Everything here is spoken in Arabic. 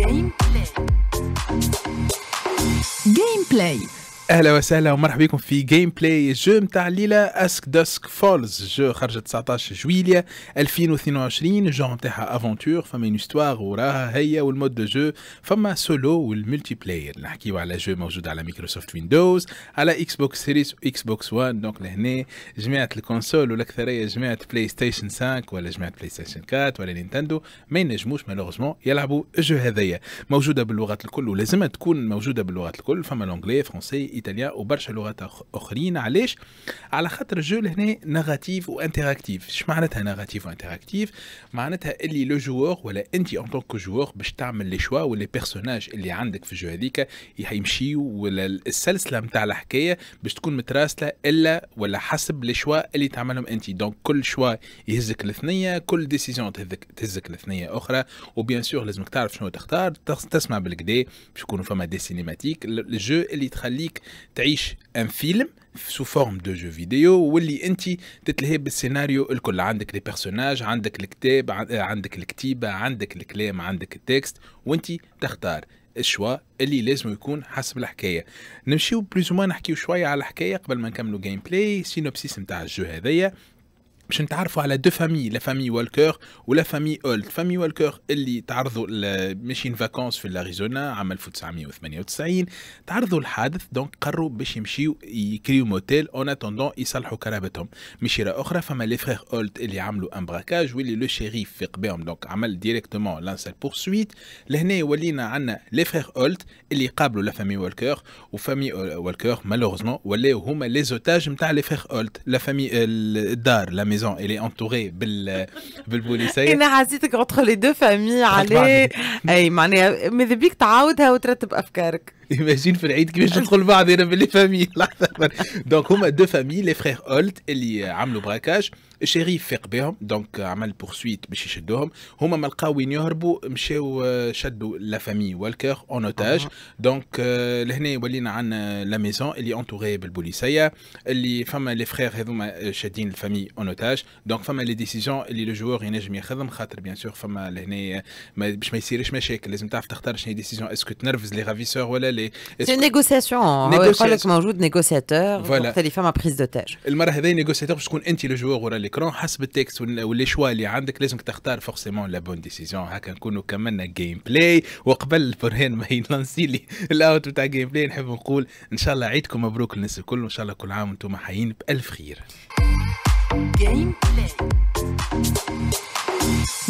Gameplay. اهلا وسهلا ومرحبا بكم في جيم بلاي جو نتاع الليله اسك داسك فولز جو خرجت 19 جويليا 2022 جو نتاعها افونتور فما اون استوار وراها هي والمود دو جو فما سولو والملتي بلاير نحكيو على جو موجود على مايكروسوفت ويندوز على اكس بوكس سيريس واكس بوكس 1 دونك لهنا جماعه الكونسول والاكثريه جماعه بلاي ستيشن 5 ولا جماعه بلاي ستيشن 4 ولا نينتندو ما ينجموش مالوغوزمون يلعبوا الجو هذايا موجوده باللغات الكل ولازم تكون موجوده باللغات الكل فما لونجلي فرونسي ايطاليا وبرشا لغات اخرين علاش على خاطر الجول هنا نيجاتيف وانتراكتيف اش معناتها نيجاتيف وانتراكتيف معناتها اللي لو جوور ولا انت ان طونك جوور باش تعمل لي شوا ولا بيرسوناج اللي عندك في الجو هذيك يمشيو ولا السلسله نتاع الحكايه باش تكون متراسله الا ولا حسب لي شوا اللي تعملهم انت دونك كل شوا يهزك الثنيه كل ديسيزيون تهزك تهزك الثنيه اخرى وبيان سور لازمك تعرف شنو تختار تسمع بالكدي باش يكونوا فما دي سينيماتيك الجو اللي تخليك تعيش ان فيلم سو فورم دو جو فيديو واللي انت تتلهي بالسيناريو الكل عندك لي بيرسوناج عندك الكتاب عندك الكتيبه عندك الكلام عندك التكست وانت تختار الشوا اللي لازم يكون حسب الحكايه نمشيو بلوزوما نحكيو شويه على الحكايه قبل ما نكملو جيم بلاي سينوبسيس نتاع الجو هذايا باش نتعرفوا على دو فامي لا فامي والكر ولا فامي اولد فامي والكر اللي تعرضوا ماشيين فاكونس في الاريزونا عام 1998 تعرضوا الحادث دونك قروا باش يمشيو يكريو موتيل اون اتوندون يصلحوا كرابتهم مشيرة اخرى فما لي فريغ اولد اللي عملوا ان براكاج واللي لو شيريف فيق بهم دونك عمل ديريكتومون لانسال بورسويت لهنا ولينا عندنا لي فريغ اولد اللي قابلوا لا فامي والكر وفامي والكر مالوغوزمون ولاو هما لي زوتاج نتاع لي فريغ اولد لا فامي الدار لا maison, elle est entourée بالبوليسيه euh, انا حسيتك غوتخ لي دو فامي عليه اي معناها ماذا بيك تعاودها وترتب افكارك ايماجين في العيد كيفاش ندخل بعض انا باللي فامي لحظه دونك هما دو فامي لي فرير اولت اللي عملوا براكاج الشريف فاق بهم دونك عمل بورسويت باش يشدوهم هما ما لقاو وين يهربوا مشاو آه، شدوا لا فامي والكور اون اوتاج دونك آه، لهنا ولينا عندنا آه، لا ميزون اللي انتوري بالبوليسيه اللي فما لي فرير هذوما شادين الفامي اون اوتاج دونك فما لي ديسيزيون اللي لو جوور ينجم ياخذهم خاطر بيان سور فما لهنا باش ما يصيرش مشاكل لازم تعرف تختار شنو هي ديسيزيون اسكو تنرفز لي رافيسور ولا لي سي نيغوسياسيون نيغوسياسيون يقول لك موجود نيغوسياتور فوالا مختلفه بريز دوتاج المره هذه نيغوسياتور باش تكون انت لو جوور ولا ليكرون حسب التكست والشوا اللي عندك لازمك تختار فورسيمون لا بون ديسيزيون هكا نكونوا كملنا جيم بلاي وقبل برهان ما يلانسي لي الاوت بتاع جيم بلاي نحب نقول ان شاء الله عيدكم مبروك للناس الكل وان شاء الله كل عام وانتم حيين بالف خير جيم بلاي